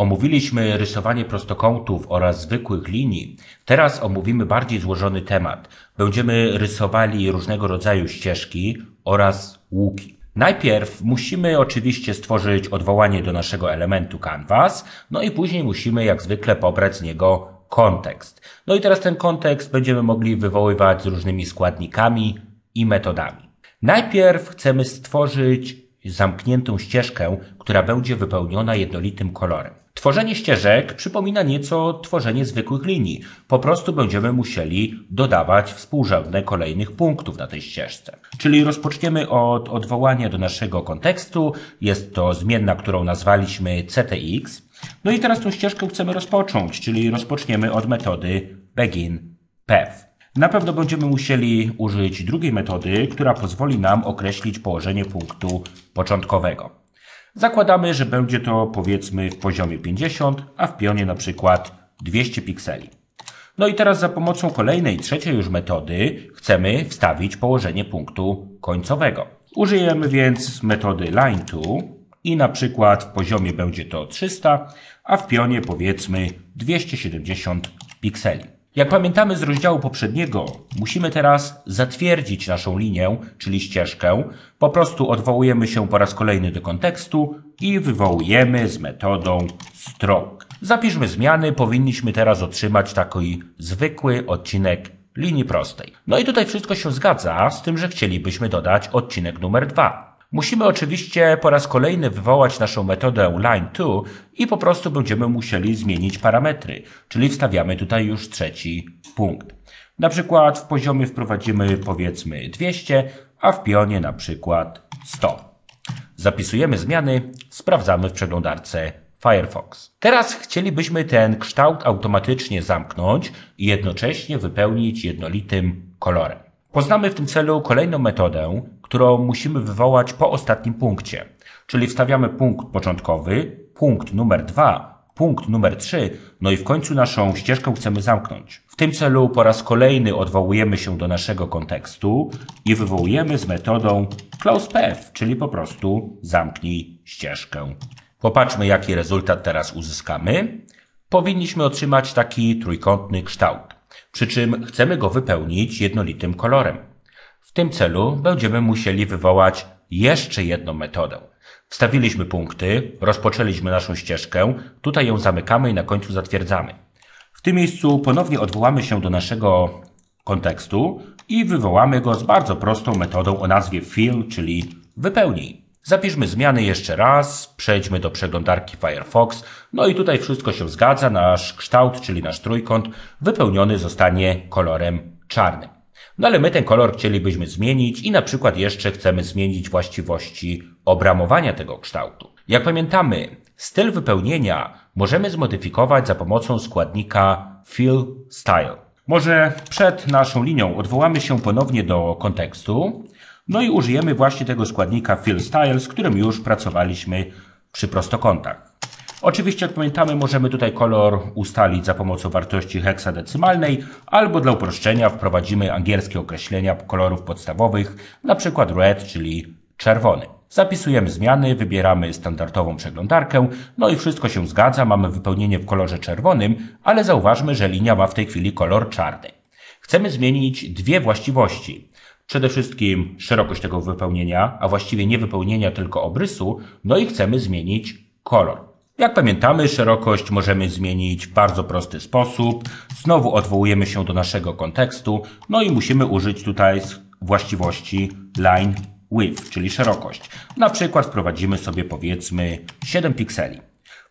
Omówiliśmy rysowanie prostokątów oraz zwykłych linii. Teraz omówimy bardziej złożony temat. Będziemy rysowali różnego rodzaju ścieżki oraz łuki. Najpierw musimy oczywiście stworzyć odwołanie do naszego elementu canvas, no i później musimy jak zwykle pobrać z niego kontekst. No i teraz ten kontekst będziemy mogli wywoływać z różnymi składnikami i metodami. Najpierw chcemy stworzyć zamkniętą ścieżkę, która będzie wypełniona jednolitym kolorem. Tworzenie ścieżek przypomina nieco tworzenie zwykłych linii. Po prostu będziemy musieli dodawać współrzędne kolejnych punktów na tej ścieżce. Czyli rozpoczniemy od odwołania do naszego kontekstu. Jest to zmienna, którą nazwaliśmy CTX. No i teraz tą ścieżkę chcemy rozpocząć, czyli rozpoczniemy od metody begin_path. Na pewno będziemy musieli użyć drugiej metody, która pozwoli nam określić położenie punktu początkowego. Zakładamy, że będzie to powiedzmy w poziomie 50, a w pionie na przykład 200 pikseli. No i teraz za pomocą kolejnej, trzeciej już metody chcemy wstawić położenie punktu końcowego. Użyjemy więc metody line to i na przykład w poziomie będzie to 300, a w pionie powiedzmy 270 pikseli. Jak pamiętamy z rozdziału poprzedniego, musimy teraz zatwierdzić naszą linię, czyli ścieżkę. Po prostu odwołujemy się po raz kolejny do kontekstu i wywołujemy z metodą stroke. Zapiszmy zmiany, powinniśmy teraz otrzymać taki zwykły odcinek linii prostej. No i tutaj wszystko się zgadza, z tym, że chcielibyśmy dodać odcinek numer 2. Musimy oczywiście po raz kolejny wywołać naszą metodę line2 i po prostu będziemy musieli zmienić parametry, czyli wstawiamy tutaj już trzeci punkt. Na przykład w poziomie wprowadzimy powiedzmy 200, a w pionie na przykład 100. Zapisujemy zmiany, sprawdzamy w przeglądarce Firefox. Teraz chcielibyśmy ten kształt automatycznie zamknąć i jednocześnie wypełnić jednolitym kolorem. Poznamy w tym celu kolejną metodę, którą musimy wywołać po ostatnim punkcie. Czyli wstawiamy punkt początkowy, punkt numer 2, punkt numer 3, no i w końcu naszą ścieżkę chcemy zamknąć. W tym celu po raz kolejny odwołujemy się do naszego kontekstu i wywołujemy z metodą closePath, czyli po prostu zamknij ścieżkę. Popatrzmy, jaki rezultat teraz uzyskamy. Powinniśmy otrzymać taki trójkątny kształt, przy czym chcemy go wypełnić jednolitym kolorem. W tym celu będziemy musieli wywołać jeszcze jedną metodę. Wstawiliśmy punkty, rozpoczęliśmy naszą ścieżkę, tutaj ją zamykamy i na końcu zatwierdzamy. W tym miejscu ponownie odwołamy się do naszego kontekstu i wywołamy go z bardzo prostą metodą o nazwie fill, czyli wypełnij. Zapiszmy zmiany jeszcze raz, przejdźmy do przeglądarki Firefox, no i tutaj wszystko się zgadza, nasz kształt, czyli nasz trójkąt wypełniony zostanie kolorem czarnym. No ale my ten kolor chcielibyśmy zmienić i na przykład jeszcze chcemy zmienić właściwości obramowania tego kształtu. Jak pamiętamy, styl wypełnienia możemy zmodyfikować za pomocą składnika fill style. Może przed naszą linią odwołamy się ponownie do kontekstu, no i użyjemy właśnie tego składnika fill style, z którym już pracowaliśmy przy prostokątach. Oczywiście, jak pamiętamy, możemy tutaj kolor ustalić za pomocą wartości heksadecymalnej albo dla uproszczenia wprowadzimy angielskie określenia kolorów podstawowych, na przykład red, czyli czerwony. Zapisujemy zmiany, wybieramy standardową przeglądarkę, no i wszystko się zgadza, mamy wypełnienie w kolorze czerwonym, ale zauważmy, że linia ma w tej chwili kolor czarny. Chcemy zmienić dwie właściwości. Przede wszystkim szerokość tego wypełnienia, a właściwie nie wypełnienia, tylko obrysu, no i chcemy zmienić kolor. Jak pamiętamy, szerokość możemy zmienić w bardzo prosty sposób. Znowu odwołujemy się do naszego kontekstu, no i musimy użyć tutaj właściwości line width, czyli szerokość. Na przykład wprowadzimy sobie powiedzmy 7 pikseli.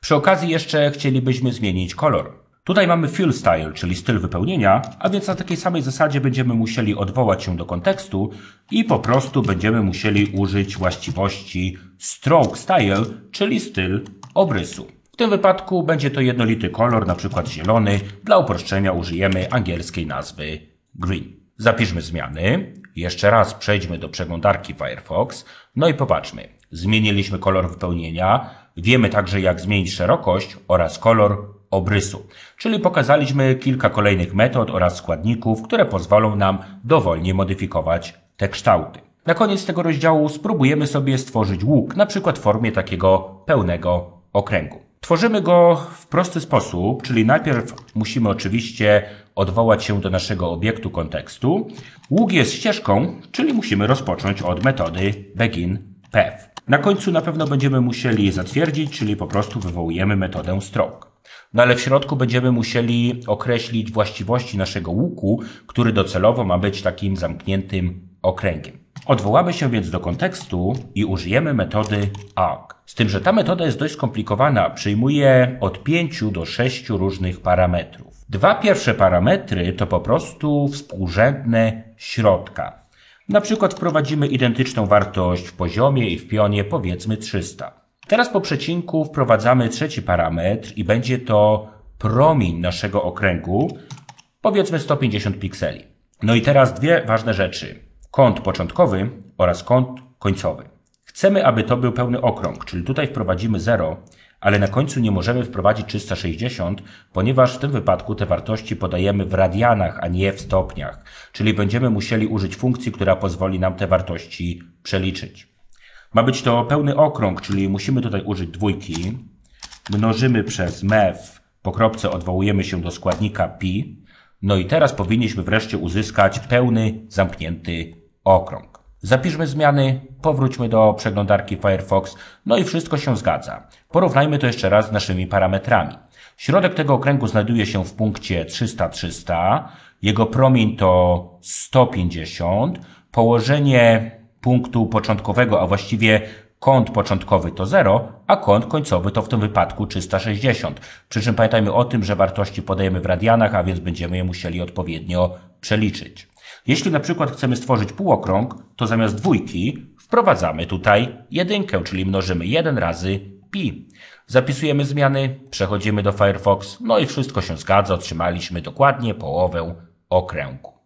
Przy okazji jeszcze chcielibyśmy zmienić kolor. Tutaj mamy fill style, czyli styl wypełnienia, a więc na takiej samej zasadzie będziemy musieli odwołać się do kontekstu i po prostu będziemy musieli użyć właściwości stroke style, czyli styl obrysu. W tym wypadku będzie to jednolity kolor, na przykład zielony. Dla uproszczenia użyjemy angielskiej nazwy green. Zapiszmy zmiany. Jeszcze raz przejdźmy do przeglądarki Firefox. No i popatrzmy. Zmieniliśmy kolor wypełnienia. Wiemy także jak zmienić szerokość oraz kolor obrysu. Czyli pokazaliśmy kilka kolejnych metod oraz składników, które pozwolą nam dowolnie modyfikować te kształty. Na koniec tego rozdziału spróbujemy sobie stworzyć łuk, na przykład w formie takiego pełnego okręgu. Tworzymy go w prosty sposób, czyli najpierw musimy oczywiście odwołać się do naszego obiektu kontekstu. Łuk jest ścieżką, czyli musimy rozpocząć od metody begin_path. Na końcu na pewno będziemy musieli zatwierdzić, czyli po prostu wywołujemy metodę stroke. No ale w środku będziemy musieli określić właściwości naszego łuku, który docelowo ma być takim zamkniętym okręgiem. Odwołamy się więc do kontekstu i użyjemy metody arc, Z tym, że ta metoda jest dość skomplikowana, przyjmuje od 5 do 6 różnych parametrów. Dwa pierwsze parametry to po prostu współrzędne środka. Na przykład wprowadzimy identyczną wartość w poziomie i w pionie, powiedzmy 300. Teraz po przecinku wprowadzamy trzeci parametr i będzie to promień naszego okręgu, powiedzmy 150 pikseli. No i teraz dwie ważne rzeczy kąt początkowy oraz kąt końcowy. Chcemy, aby to był pełny okrąg, czyli tutaj wprowadzimy 0, ale na końcu nie możemy wprowadzić 360, ponieważ w tym wypadku te wartości podajemy w radianach, a nie w stopniach, czyli będziemy musieli użyć funkcji, która pozwoli nam te wartości przeliczyć. Ma być to pełny okrąg, czyli musimy tutaj użyć dwójki, mnożymy przez mew, po kropce odwołujemy się do składnika pi, no i teraz powinniśmy wreszcie uzyskać pełny zamknięty okrąg. Zapiszmy zmiany, powróćmy do przeglądarki Firefox, no i wszystko się zgadza. Porównajmy to jeszcze raz z naszymi parametrami. Środek tego okręgu znajduje się w punkcie 300-300, jego promień to 150, położenie punktu początkowego, a właściwie kąt początkowy to 0, a kąt końcowy to w tym wypadku 360. Przy czym pamiętajmy o tym, że wartości podajemy w radianach, a więc będziemy je musieli odpowiednio przeliczyć. Jeśli na przykład chcemy stworzyć półokrąg, to zamiast dwójki wprowadzamy tutaj jedynkę, czyli mnożymy 1 razy pi. Zapisujemy zmiany, przechodzimy do Firefox, no i wszystko się zgadza, otrzymaliśmy dokładnie połowę okręgu.